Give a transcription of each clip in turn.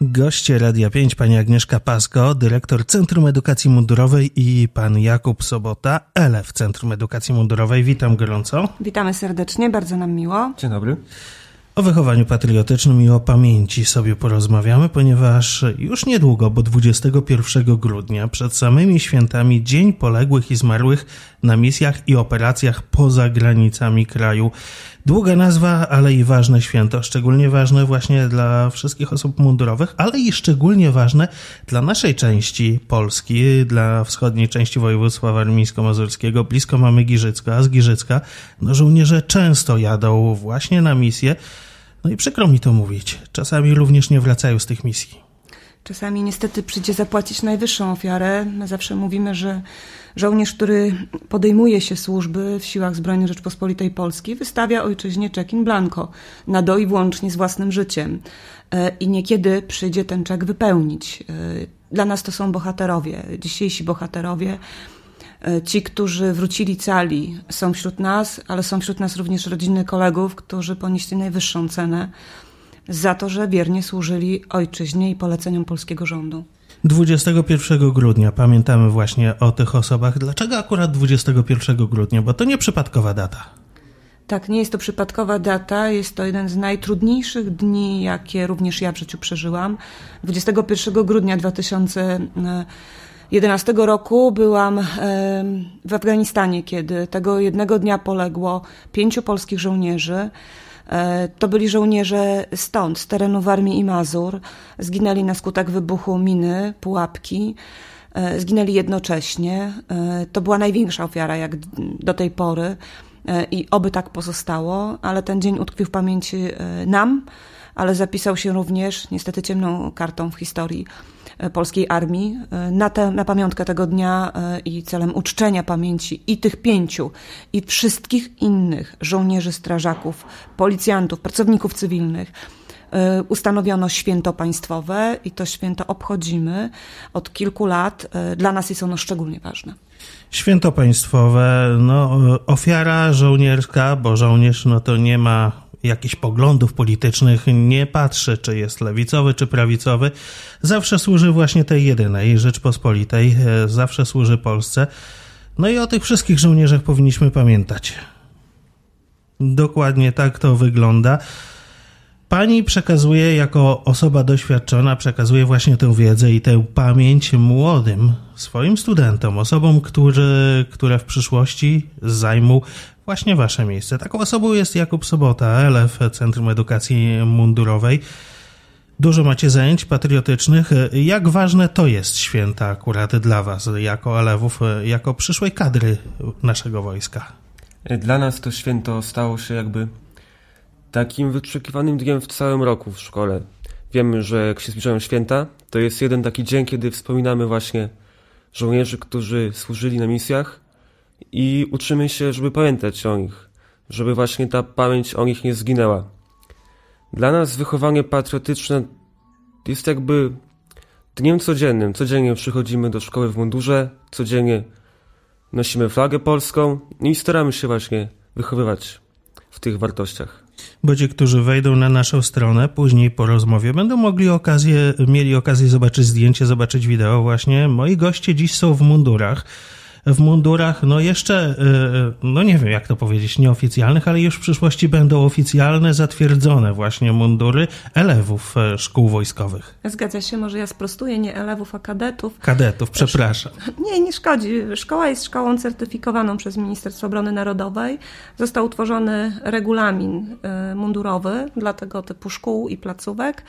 Goście Radia 5, pani Agnieszka Pasko, dyrektor Centrum Edukacji Mundurowej i pan Jakub Sobota, ELE w Centrum Edukacji Mundurowej. Witam gorąco. Witamy serdecznie, bardzo nam miło. Dzień dobry. O wychowaniu patriotycznym i o pamięci sobie porozmawiamy, ponieważ już niedługo, bo 21 grudnia, przed samymi świętami Dzień Poległych i Zmarłych na misjach i operacjach poza granicami kraju. Długa nazwa, ale i ważne święto, szczególnie ważne właśnie dla wszystkich osób mundurowych, ale i szczególnie ważne dla naszej części Polski, dla wschodniej części województwa warmińsko-mazurskiego. Blisko mamy Giżycka, a z Giżycka no, żołnierze często jadą właśnie na misje. No i przykro mi to mówić, czasami również nie wracają z tych misji. Czasami niestety przyjdzie zapłacić najwyższą ofiarę. My zawsze mówimy, że żołnierz, który podejmuje się służby w siłach zbrojnych Rzeczpospolitej Polskiej, wystawia ojczyźnie czek in blanco, na do i włącznie z własnym życiem. E, I niekiedy przyjdzie ten czek wypełnić. E, dla nas to są bohaterowie, dzisiejsi bohaterowie, E, ci, którzy wrócili cali, są wśród nas, ale są wśród nas również rodziny kolegów, którzy ponieśli najwyższą cenę za to, że wiernie służyli ojczyźnie i poleceniom polskiego rządu. 21 grudnia pamiętamy właśnie o tych osobach. Dlaczego akurat 21 grudnia? Bo to nie przypadkowa data. Tak, nie jest to przypadkowa data, jest to jeden z najtrudniejszych dni, jakie również ja w życiu przeżyłam. 21 grudnia 2000 2011 roku byłam w Afganistanie, kiedy tego jednego dnia poległo pięciu polskich żołnierzy. E, to byli żołnierze stąd, z terenu armii i Mazur. Zginęli na skutek wybuchu miny, pułapki. E, zginęli jednocześnie. E, to była największa ofiara jak do tej pory i oby tak pozostało, ale ten dzień utkwił w pamięci nam ale zapisał się również niestety ciemną kartą w historii e, polskiej armii e, na, te, na pamiątkę tego dnia e, i celem uczczenia pamięci i tych pięciu, i wszystkich innych żołnierzy, strażaków, policjantów, pracowników cywilnych. Ustanowiono święto państwowe i to święto obchodzimy od kilku lat. Dla nas jest ono szczególnie ważne. Święto państwowe, no, ofiara żołnierska, bo żołnierz no to nie ma jakichś poglądów politycznych, nie patrzy czy jest lewicowy, czy prawicowy. Zawsze służy właśnie tej jedynej Rzeczpospolitej, e, zawsze służy Polsce. No i o tych wszystkich żołnierzach powinniśmy pamiętać. Dokładnie tak to wygląda. Pani przekazuje jako osoba doświadczona, przekazuje właśnie tę wiedzę i tę pamięć młodym, swoim studentom, osobom, którzy, które w przyszłości zajmą właśnie Wasze miejsce. Taką osobą jest Jakub Sobota, LF Centrum Edukacji Mundurowej. Dużo macie zajęć patriotycznych. Jak ważne to jest święta akurat dla Was, jako elewów, jako przyszłej kadry naszego wojska? Dla nas to święto stało się jakby takim wyczekiwanym dniem w całym roku w szkole. Wiemy, że jak się zbliżają święta, to jest jeden taki dzień, kiedy wspominamy właśnie żołnierzy, którzy służyli na misjach i uczymy się, żeby pamiętać o nich, żeby właśnie ta pamięć o nich nie zginęła. Dla nas wychowanie patriotyczne jest jakby dniem codziennym. Codziennie przychodzimy do szkoły w mundurze, codziennie nosimy flagę polską i staramy się właśnie wychowywać w tych wartościach bo ci, którzy wejdą na naszą stronę później po rozmowie, będą mogli okazję, mieli okazję zobaczyć zdjęcie, zobaczyć wideo właśnie. Moi goście dziś są w mundurach w mundurach, no jeszcze, e, e, no nie wiem jak to powiedzieć, nieoficjalnych, ale już w przyszłości będą oficjalne, zatwierdzone właśnie mundury elewów e, szkół wojskowych. Zgadza się, może ja sprostuję, nie elewów, a kadetów. Kadetów, przepraszam. Nie, nie szkodzi. Szkoła jest szkołą certyfikowaną przez Ministerstwo Obrony Narodowej. Został utworzony regulamin mundurowy dla tego typu szkół i placówek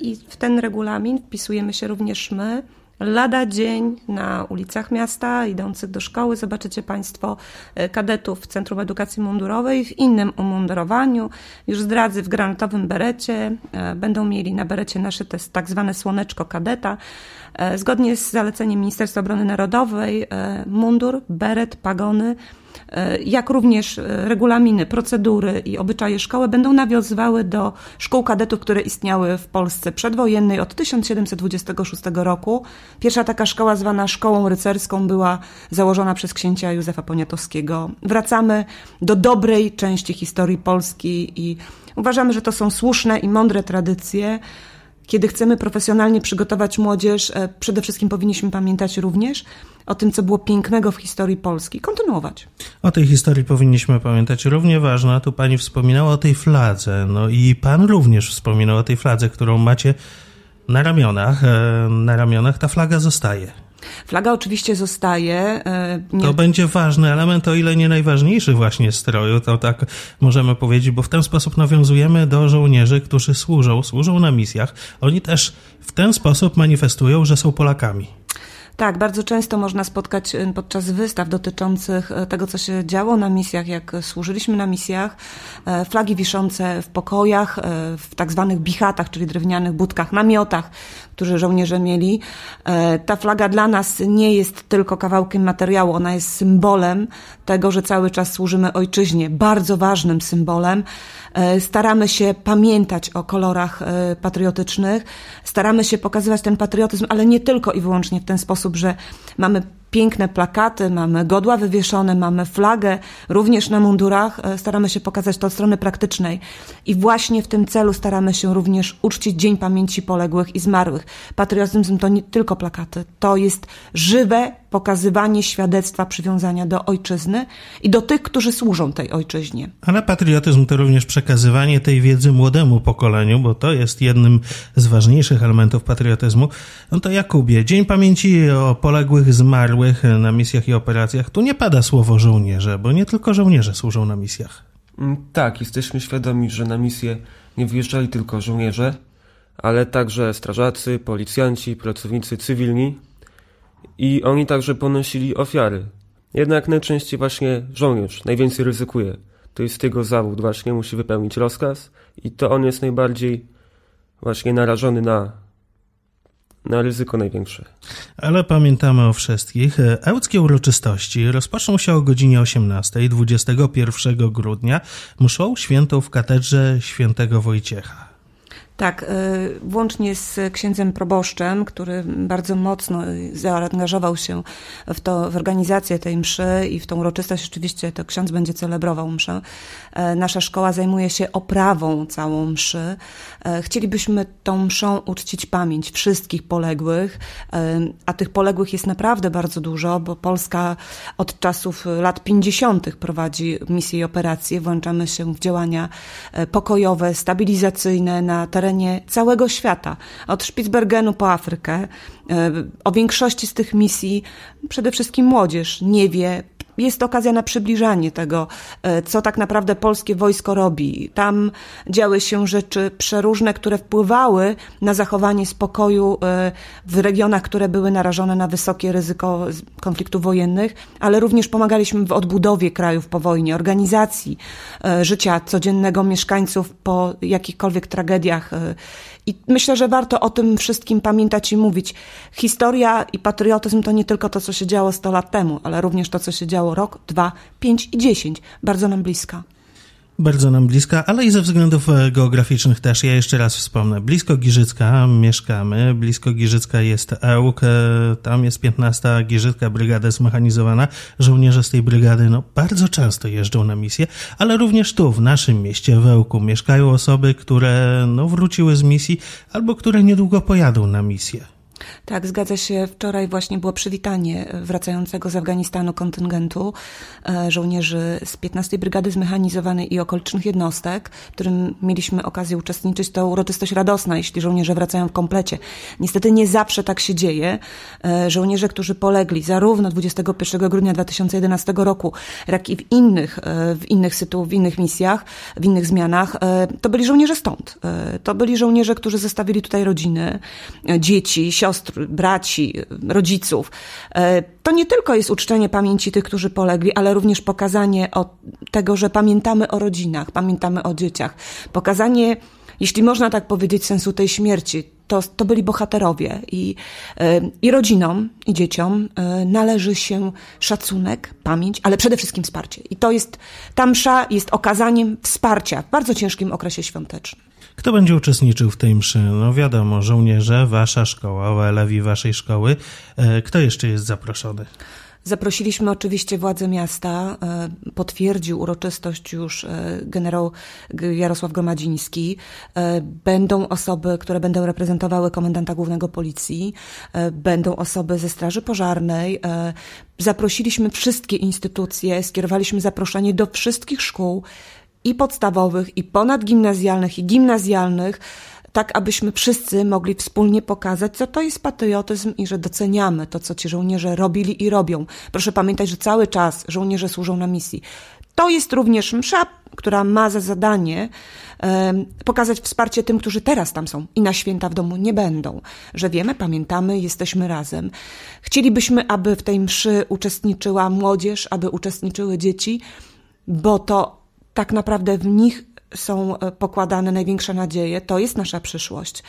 i w ten regulamin wpisujemy się również my lada dzień na ulicach miasta, idących do szkoły. Zobaczycie Państwo e, kadetów w Centrum Edukacji Mundurowej w innym umundurowaniu. Już zdradzy w granatowym berecie. E, będą mieli na berecie naszyte tak zwane słoneczko kadeta. E, zgodnie z zaleceniem Ministerstwa Obrony Narodowej mundur, beret, pagony – E, jak również e, regulaminy, procedury i obyczaje szkoły będą nawiązywały do szkół kadetów, które istniały w Polsce przedwojennej od 1726 roku. Pierwsza taka szkoła zwana Szkołą Rycerską była założona przez księcia Józefa Poniatowskiego. Wracamy do dobrej części historii Polski i uważamy, że to są słuszne i mądre tradycje. Kiedy chcemy profesjonalnie przygotować młodzież, e, przede wszystkim powinniśmy pamiętać również o tym, co było pięknego w historii Polski, kontynuować. O tej historii powinniśmy pamiętać. Równie ważna, tu pani wspominała o tej fladze, no i pan również wspominał o tej fladze, którą macie na ramionach. E, na ramionach ta flaga zostaje. Flaga oczywiście zostaje. E, nie... To będzie ważny element, o ile nie najważniejszy właśnie stroju, to tak możemy powiedzieć, bo w ten sposób nawiązujemy do żołnierzy, którzy służą, służą na misjach. Oni też w ten sposób manifestują, że są Polakami. Tak, bardzo często można spotkać y, podczas wystaw dotyczących y, tego, co się działo na misjach, jak służyliśmy na misjach, y, flagi wiszące w pokojach, w tak zwanych bichatach, czyli drewnianych budkach, namiotach, które żołnierze mieli. Ta flaga dla nas nie jest tylko kawałkiem materiału, ona jest symbolem tego, że cały czas służymy ojczyźnie, bardzo ważnym symbolem. Staramy się pamiętać o kolorach patriotycznych, staramy się pokazywać ten patriotyzm, ale nie tylko i wyłącznie w ten sposób, sposób, że mamy piękne plakaty, mamy godła wywieszone, mamy flagę, również na mundurach. E, staramy się pokazać to od strony praktycznej. I właśnie w tym celu staramy się również uczcić Dzień Pamięci Poległych i Zmarłych. Patriotyzm to nie tylko plakaty, to jest żywe pokazywanie świadectwa przywiązania do ojczyzny i do tych, którzy służą tej ojczyźnie. Ale patriotyzm to również przekazywanie tej wiedzy młodemu pokoleniu, bo to jest jednym z ważniejszych elementów patriotyzmu. No to Jakubie, Dzień Pamięci o Poległych Zmarłych zmarłych e, na misjach i operacjach, tu nie pada słowo żołnierze, bo nie tylko żołnierze służą na misjach. Mm, tak, jesteśmy świadomi, że na misje nie wyjeżdżali tylko żołnierze, ale także strażacy, policjanci, pracownicy cywilni i oni także ponosili ofiary. Jednak najczęściej właśnie żołnierz najwięcej ryzykuje. To jest jego zawód, właśnie musi wypełnić rozkaz i to on jest najbardziej właśnie narażony na na ryzyko największe. Ale pamiętamy o wszystkich. Ełckie uroczystości rozpoczną się o godzinie 18:21 grudnia muszą świętą w katedrze świętego Wojciecha. Tak, y, włącznie z księdzem proboszczem, który bardzo mocno zaangażował się w, to, w organizację tej mszy i w tą uroczystość. Oczywiście to ksiądz będzie celebrował mszę. E, nasza szkoła zajmuje się oprawą całą mszy. E, chcielibyśmy tą mszą uczcić pamięć wszystkich poległych, e, a tych poległych jest naprawdę bardzo dużo, bo Polska od czasów lat 50. prowadzi misje i operacje. Włączamy się w działania pokojowe, stabilizacyjne na terenie terenie całego świata, od Spitsbergenu po Afrykę. E, o większości z tych misji przede wszystkim młodzież nie wie, jest okazja na przybliżanie tego, e, co tak naprawdę polskie wojsko robi. Tam działy się rzeczy przeróżne, które wpływały na zachowanie spokoju e, w regionach, które były narażone na wysokie ryzyko konfliktów wojennych, ale również pomagaliśmy w odbudowie krajów po wojnie, organizacji e, życia codziennego mieszkańców po jakichkolwiek tragediach. I myślę, że warto o tym wszystkim pamiętać i mówić. Historia i patriotyzm to nie tylko to, co się działo 100 lat temu, ale również to, co się działo rok, dwa, pięć i dziesięć. Bardzo nam bliska bardzo nam bliska, ale i ze względów e, geograficznych też. Ja jeszcze raz wspomnę. Blisko Giżycka mieszkamy, blisko Giżycka jest Ełk, e, tam jest 15. Giżycka Brygada Zmechanizowana. Żołnierze z tej brygady no, bardzo często jeżdżą na misje, ale również tu, w naszym mieście, w Ełku, mieszkają osoby, które no, wróciły z misji albo które niedługo pojadą na misję. Tak, zgadza się. Wczoraj właśnie było przywitanie wracającego z Afganistanu kontyngentu e, żołnierzy z 15 Brygady Zmechanizowanej i okolicznych jednostek, w którym mieliśmy okazję uczestniczyć. To uroczystość radosna, jeśli żołnierze wracają w komplecie. Niestety nie zawsze tak się dzieje. E, żołnierze, którzy polegli zarówno 21 grudnia 2011 roku, jak i w innych, e, w innych sytuacjach, w innych misjach, w innych zmianach, to byli żołnierze stąd. To byli żołnierze, którzy zostawili tutaj rodziny, dzieci, siostry, braci, rodziców. E, to nie tylko jest uczczenie pamięci tych, którzy polegli, ale również pokazanie tego, że pamiętamy o rodzinach, pamiętamy o dzieciach. Pokazanie, jeśli można tak powiedzieć, sensu tej śmierci. To, to byli bohaterowie i, e, i rodzinom, i dzieciom e, należy się szacunek, pamięć, ale przede wszystkim wsparcie. I to jest, ta msza jest okazaniem wsparcia w bardzo ciężkim okresie świątecznym. Kto będzie uczestniczył w tej mszy? No wiadomo, żołnierze, wasza szkoła, lewi waszej szkoły. E, kto jeszcze jest zaproszony? Zaprosiliśmy oczywiście władze miasta, e, potwierdził uroczystość już e, generał Jarosław Gromadziński. Będą osoby, które będą reprezentowały komendanta głównego policji, będą osoby ze Straży Pożarnej. Zaprosiliśmy wszystkie instytucje, skierowaliśmy zaproszenie do wszystkich szkół i podstawowych, i ponadgimnazjalnych, i gimnazjalnych, tak abyśmy wszyscy mogli wspólnie pokazać, co to jest patriotyzm i że doceniamy to, co ci żołnierze robili i robią. Proszę pamiętać, że cały czas żołnierze służą na misji. To jest również msza, która ma za zadanie um, pokazać wsparcie tym, którzy teraz tam są i na święta w domu nie będą. Że wiemy, pamiętamy, jesteśmy razem. Chcielibyśmy, aby w tej mszy uczestniczyła młodzież, aby uczestniczyły dzieci, bo to tak naprawdę w nich są e, pokładane największe nadzieje, to jest nasza przyszłość.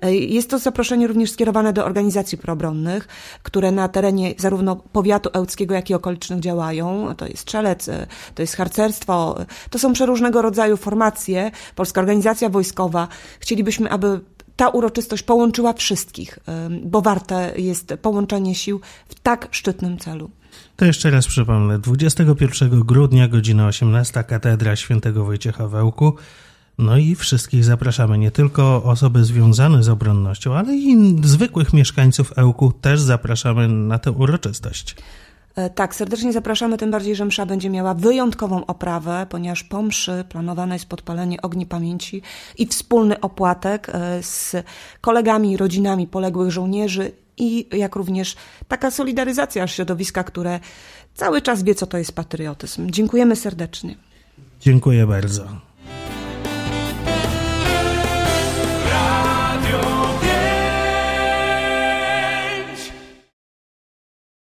E, jest to zaproszenie również skierowane do organizacji probronnych, które na terenie zarówno powiatu ełckiego, jak i okolicznych działają. To jest strzelec, e, to jest harcerstwo, to są przeróżnego rodzaju formacje. Polska Organizacja Wojskowa. Chcielibyśmy, aby ta uroczystość połączyła wszystkich, bo warte jest połączenie sił w tak szczytnym celu. To jeszcze raz przypomnę, 21 grudnia godzina 18 Katedra Świętego Wojciecha Wełku. No i wszystkich zapraszamy, nie tylko osoby związane z obronnością, ale i zwykłych mieszkańców Ełku też zapraszamy na tę uroczystość. E, tak, serdecznie zapraszamy, tym bardziej, że msza będzie miała wyjątkową oprawę, ponieważ po mszy planowane jest podpalenie ogni pamięci i wspólny opłatek e, z kolegami rodzinami poległych żołnierzy i jak również taka solidaryzacja środowiska, które cały czas wie, co to jest patriotyzm. Dziękujemy serdecznie. Dziękuję bardzo.